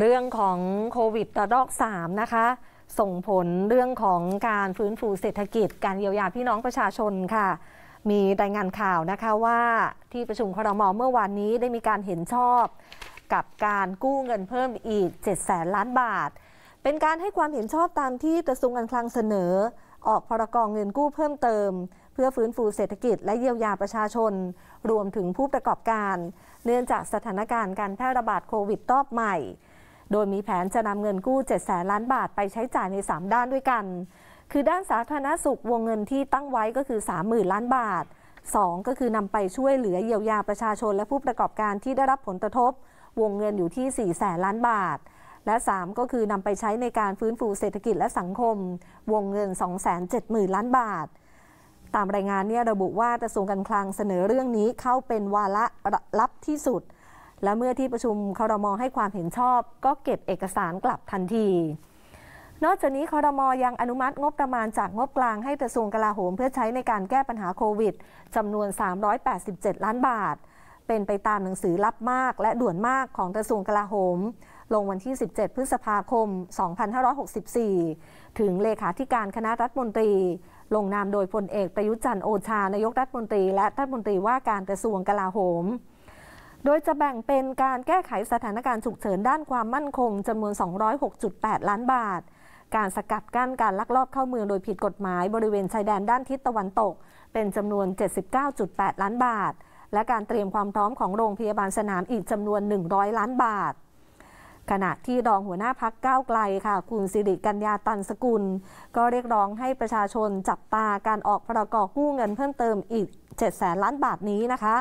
เรื่องของโควิดระลอก 3 นะคะ ส่งผลเรื่องของการฟื้นฟูเศรษฐกิจ การเยียวยาพี่น้องประชาชนค่ะ มีรายงานข่าวนะคะว่าที่ประชุมครมเมื่อวานนี้ได้มีการเห็นชอบ กับการกู้เงินเพิ่มอีก7แสนล้านบาท เป็นการให้ความเห็นชอบตามที่กระทรวงการคลังเสนอ ออกพรกองเงินกู้เพิ่มเติม เพื่อฟื้นฟูเศรษฐกิจและเยียวยาประชาชน รวมถึงผู้ประกอบการเนื่องจากสถานการณ์การแพร่ระบาดโควิดรอบใหม่โดยมีแผนจะนำเงินกู้7แสนล้านบาทไปใช้จ่ายใน 3 ด้านด้วยกัน คือด้านสาธารณสุขวงเงินที่ตั้งไว้ก็คือ 30,000 ล้านบาท 2 ก็คือนำไปช่วยเหลือเยียวยาประชาชนและผู้ประกอบการที่ได้รับผลกระทบวงเงินอยู่ที่4แสนล้านบาท และ 3 ก็คือนำไปใช้ในการฟื้นฟูเศรษฐกิจและสังคมวงเงิน 270,000 ล้านบาท ตามรายงานเนี่ยระบุว่ากระทรวงการคลังเสนอเรื่องนี้เข้าเป็นวาระรับที่สุดและเมื่อที่ประชุมคอรมให้ความเห็นชอบ ก็เก็บเอกสารกลับทันที นอกจากนี้คอรมอยังอนุมัติงบประมาณจากงบกลางให้กระทรวงกลาโหม เพื่อใช้ในการแก้ปัญหาโควิดจำนวน 387 ล้านบาท เป็นไปตามหนังสือรับมากและด่วนมากของกระทรวงกลาโหม ลงวันที่ 17 พฤษภาคม 2564 ถึงเลขาธิการคณะรัฐมนตรี ลงนามโดยพลเอกประยุจันทร์โอชานายกรัฐมนตรีและรัฐมนตรีว่าการกระทรวงกลาโหมโดยจะแบ่งเป็นการแก้ไขสถานการณ์ฉุกเฉินด้านความมั่นคงจำนวน 206.8 ล้านบาท การสกัดกั้นการลักลอบเข้าเมืองโดยผิดกฎหมายบริเวณชายแดนด้านทิศตะวันตก เป็นจำนวน 79.8 ล้านบาท และการเตรียมความพร้อมของโรงพยาบาลสนามอีกจำนวน 100 ล้านบาท ขณะที่รองหัวหน้าพักก้าวไกลค่ะ คุณสิริกัญญาตันสกุล ก็เรียกร้องให้ประชาชนจับตาการออกพรกกู้เงินเพิ่มเติมอีก7แสนล้านบาทนี้นะคะ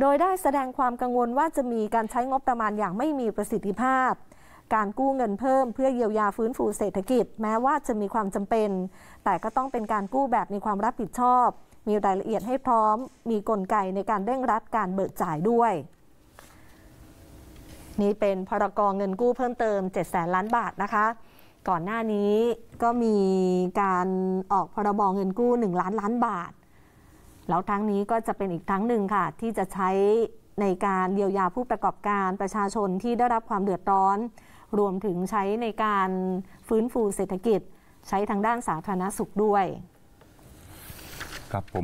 โดยได้แสดงความกังวลว่าจะมีการใช้งบประมาณอย่างไม่มีประสิทธิภาพ การกู้เงินเพิ่มเพื่อเยียวยาฟื้นฟูเศรษฐกิจ แม้ว่าจะมีความจำเป็น แต่ก็ต้องเป็นการกู้แบบมีความรับผิดชอบ มีรายละเอียดให้พร้อมมีกลไกในการเร่งรัดการเบิกจ่ายด้วย นี่เป็นพรกองเงินกู้เพิ่มเติม7แสนล้านบาทนะคะ ก่อนหน้านี้ก็มีการออกพรบเงินกู้ 1 ล้านล้านบาทแล้วทั้งนี้ก็จะเป็นอีกทั้งหนึ่งค่ะ ที่จะใช้ในการเยียวยาผู้ประกอบการประชาชนที่ได้รับความเดือดร้อน รวมถึงใช้ในการฟื้นฟูเศรษฐกิจ ใช้ทางด้านสาธารณสุขด้วยครับผม